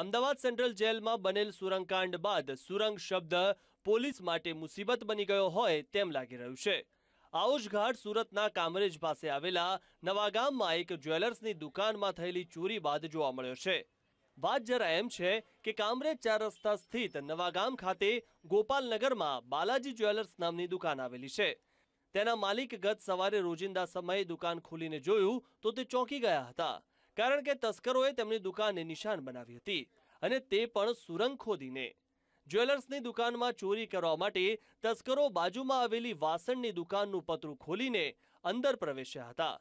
Ahmedabad central જેલમાં બનેલ સુરંગકાંડ બાદ સુરંગ શબ્દ પોલીસ માટે મુસીબત બની ગયો હોય તેમ લાગી રહ્યું છે આવો જ ઘાટ સુરતના કામરેજ પાસે આવેલા નવાગામમાં એક જ્વેલર્સની દુકાનમાં થયેલી ચોરી બાદ જોવા મળ્યો છે વાત જરા એમ છે કે કામરેજ ચાર રસ્તા સ્થિત નવાગામ ખાતે ગોપાલનગરમાં બાલાજી જ્વેલર્સ નામની દુકાન આવેલી છે તેના માલિક ગત સવારે રોજિંદા સમયે દુકાન ખોલીને જોયું તો તે ચોંકી ગયા હતા કારણ કે તસ્કરોએ તેમની દુકાને નિશાન બનાવી હતી અને તે પણ સુરંગ ખોદીને જ્વેલર્સની દુકાનમાં ચોરી કરવા માટે તસ્કરો બાજુમાં આવેલી વાસણની દુકાનનું પતરું ખોલીને અંદર પ્રવેશ્યા હતા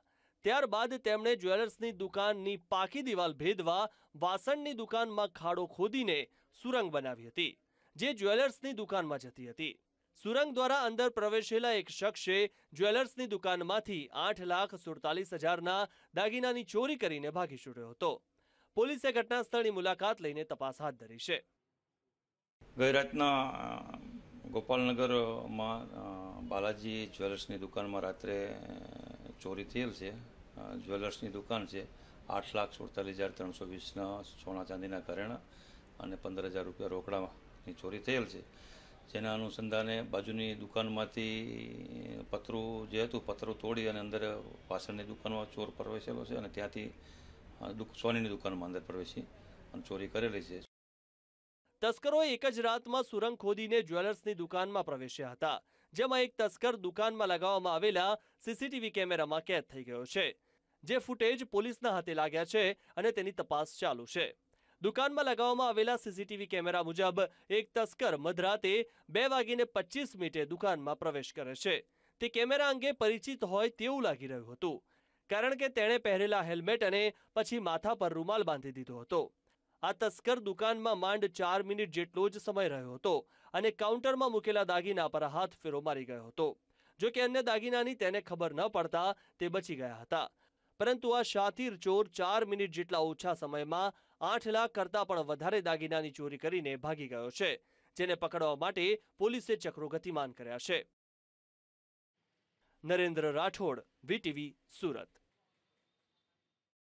ત્યારબાદ તેમણે જ્વેલર્સની દુકાનની પાકી દિવાલ ભેદવા વાસણની દુકાનમાં ખાડો ખોદીને સુરંગ બનાવી હતી જે જ્વેલર્સની દુકાનમાં જતી હતી સુરંગ દ્વારા અંદર પ્રવેશેલા એક શખ્સે જ્વેલર્સની દુકાનમાંથી આઠ લાખ સુડતાલીસ હજારના દાગીનાની ચોરી કરીને ભાગી છૂટ્યો હતો પોલીસે ઘટના સ્થળની મુલાકાત લઈને તપાસ હાથ ધરી છે ગઈ રાતના ગોપાલનગરમાં બાલાજી જ્વેલર્સની દુકાનમાં રાત્રે ચોરી થયેલ છે જ્વેલર્સની દુકાન છે આઠ લાખ સુડતાલીસ હજાર ત્રણસો વીસના સોના ચાંદીના ઘરેણા અને પંદર હજાર રૂપિયા રોકડાની ચોરી થયેલ છે જેના અનુસંધાને બાજુની દુકાનમાંથી પતરું જે હતું પતરું તોડી અને અંદર પાછળની દુકાનમાં ચોર પ્રવેશેલો છે અને ત્યાંથી સોનીની દુકાનમાં અંદર પ્રવેશી અને ચોરી કરેલી છે તસ્કરોએ એક જ રાતમાં સુરંગ ખોદીને જ્વેલર્સની દુકાનમાં પ્રવેશ્યા હતા જેમાં એક તસ્કર દુકાનમાં લગાવવામાં આવેલા સીસીટીવી કેમેરામાં કેદ થઈ ગયો છે જે ફૂટેજ પોલીસના હાથે લાગ્યા છે અને તેની તપાસ ચાલુ છે દુકાનમાં લગાવવામાં આવેલા સીસીટીવી કેમેરા મુજબ એક તસ્કર મધરાતે બે વાગીને પચીસ મિનિટે દુકાનમાં પ્રવેશ કરે છે તે કેમેરા અંગે પરિચિત હોય તેવું લાગી રહ્યું હતું કારણ કે તેણે પહેરેલા હેલ્મેટ અને પછી માથા પર રૂમાલ બાંધી દીધો હતો આ તસ્કર દુકાનમાં માંડ ચાર મિનિટ જેટલો જ સમય રહ્યો હતો અને કાઉન્ટરમાં મૂકેલા દાગીના પર હાથ ફેરો મારી ગયો હતો જો કે અન્ય દાગીનાની તેને ખબર ન પડતા તે બચી ગયા હતા પરંતુ આ શાતીર ચોર ચાર મિનિટ જેટલા ઓછા સમયમાં આઠ લાખ કરતાં પણ વધારે દાગીનાની ચોરી કરીને ભાગી ગયો છે જેને પકડવા માટે પોલીસે ચક્રો ગતિમાન કર્યા છે નરેન્દ્ર રાઠોડ વીટીવી સુરત